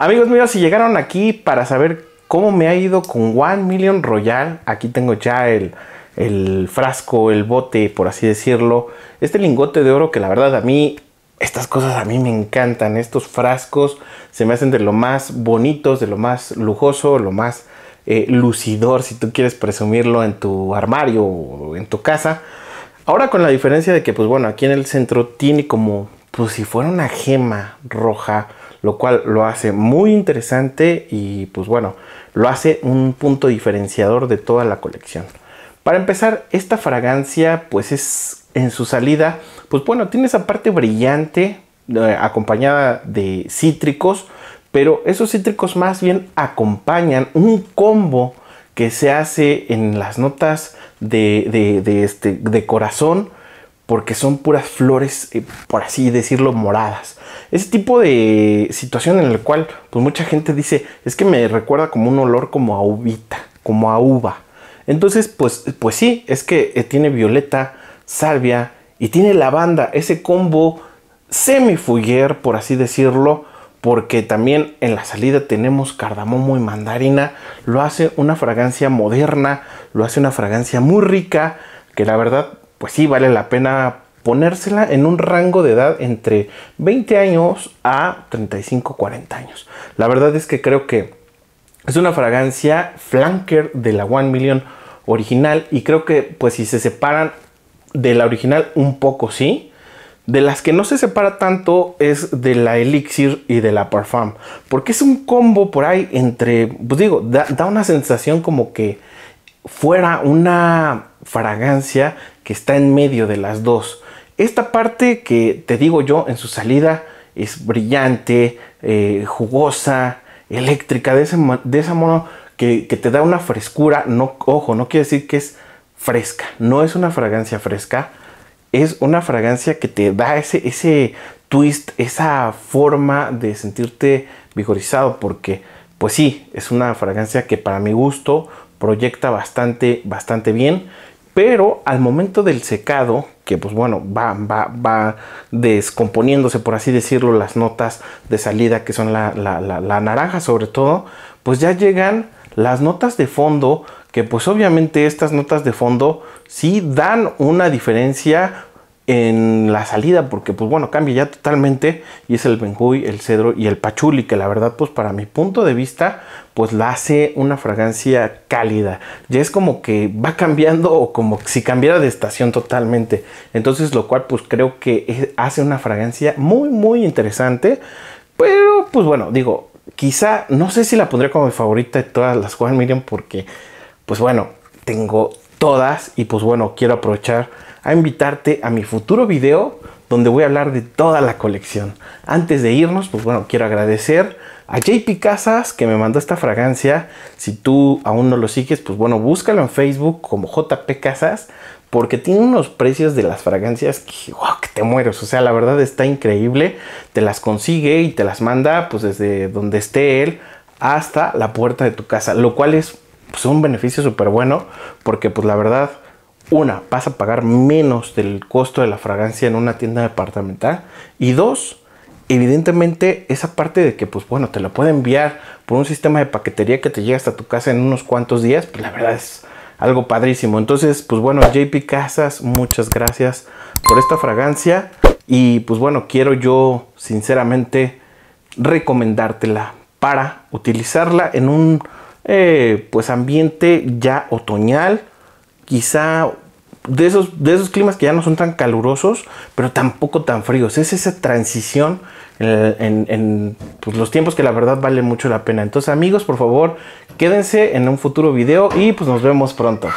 Amigos míos, si llegaron aquí para saber cómo me ha ido con One Million Royal, aquí tengo ya el, frasco, el bote, por así decirlo. Este lingote de oro que la verdad a mí estas cosas a mí me encantan. Estos frascos se me hacen de lo más bonitos, de lo más lujoso, lo más eh, lucidor, si tú quieres presumirlo en tu armario o en tu casa. Ahora con la diferencia de que, pues bueno, aquí en el centro tiene como, pues si fuera una gema roja lo cual lo hace muy interesante y pues bueno, lo hace un punto diferenciador de toda la colección. Para empezar, esta fragancia pues es en su salida, pues bueno, tiene esa parte brillante eh, acompañada de cítricos, pero esos cítricos más bien acompañan un combo que se hace en las notas de, este, corazón porque son puras flores, eh, por así decirlo, moradas. Ese tipo de situación en la cual pues mucha gente dice, es que me recuerda como un olor como a como a uva. Entonces, pues, pues sí, es que eh, tiene violeta, salvia y tiene lavanda, ese combo semi-fuguer, por así decirlo, porque también en la salida tenemos cardamomo y mandarina, lo hace una fragancia moderna, lo hace una fragancia muy rica, que la verdad, pues sí, vale la pena ponérsela en un rango de edad entre 20 años a 35, 40 años. La verdad es que creo que es una fragancia flanker de la One Million original y creo que pues si se separan de la original un poco sí. De las que no se separa tanto es de la Elixir y de la Parfum. Porque es un combo por ahí entre, pues digo, da una sensación como que fuera una fragancia que está en medio de las dos. Esta parte que te digo yo en su salida es brillante, eh, jugosa, eléctrica, de, ese, de esa mano que, te da una frescura. No, ojo, no quiere decir que es fresca, no es una fragancia fresca, es una fragancia que te da ese, ese twist, esa forma de sentirte vigorizado, porque pues sí, es una fragancia que para mi gusto proyecta bastante, bastante bien pero al momento del secado, que pues bueno, va, va, va descomponiéndose, por así decirlo, las notas de salida que son la, la, la, naranja sobre todo, pues ya llegan las notas de fondo, que pues obviamente estas notas de fondo sí dan una diferencia en la salida, porque pues bueno, cambia ya totalmente y es el Benjuy, el Cedro y el Pachuli, que la verdad pues para mi punto de vista pues la hace una fragancia cálida. Ya es como que va cambiando o como si cambiara de estación totalmente. Entonces lo cual pues creo que hace una fragancia muy muy interesante. Pero pues bueno, digo, quizá no sé si la pondré como mi favorita de todas las Juan Miriam porque pues bueno, tengo todas y pues bueno, quiero aprovechar a invitarte a mi futuro video donde voy a hablar de toda la colección. Antes de irnos, pues bueno, quiero agradecer a JP Casas que me mandó esta fragancia. Si tú aún no lo sigues, pues bueno, búscalo en Facebook como JP Casas porque tiene unos precios de las fragancias que, te mueres. O sea, la verdad está increíble. Te las consigue y te las manda pues desde donde esté él hasta la puerta de tu casa, lo cual es pues, un beneficio súper bueno porque pues la verdad, una, vas a pagar menos del costo de la fragancia en una tienda departamental y dos, evidentemente esa parte de que pues bueno, te la puede enviar por un sistema de paquetería que te llega hasta tu casa en unos cuantos días, pues la verdad es algo padrísimo. Entonces, pues bueno, JP Casas, muchas gracias por esta fragancia y pues bueno, quiero yo sinceramente recomendártela para utilizarla en un eh, pues ambiente ya otoñal, quizá de esos, de esos climas que ya no son tan calurosos, pero tampoco tan fríos. Es esa transición en, pues, los tiempos que la verdad vale mucho la pena. Entonces amigos, por favor, quédense en un futuro video y pues nos vemos pronto.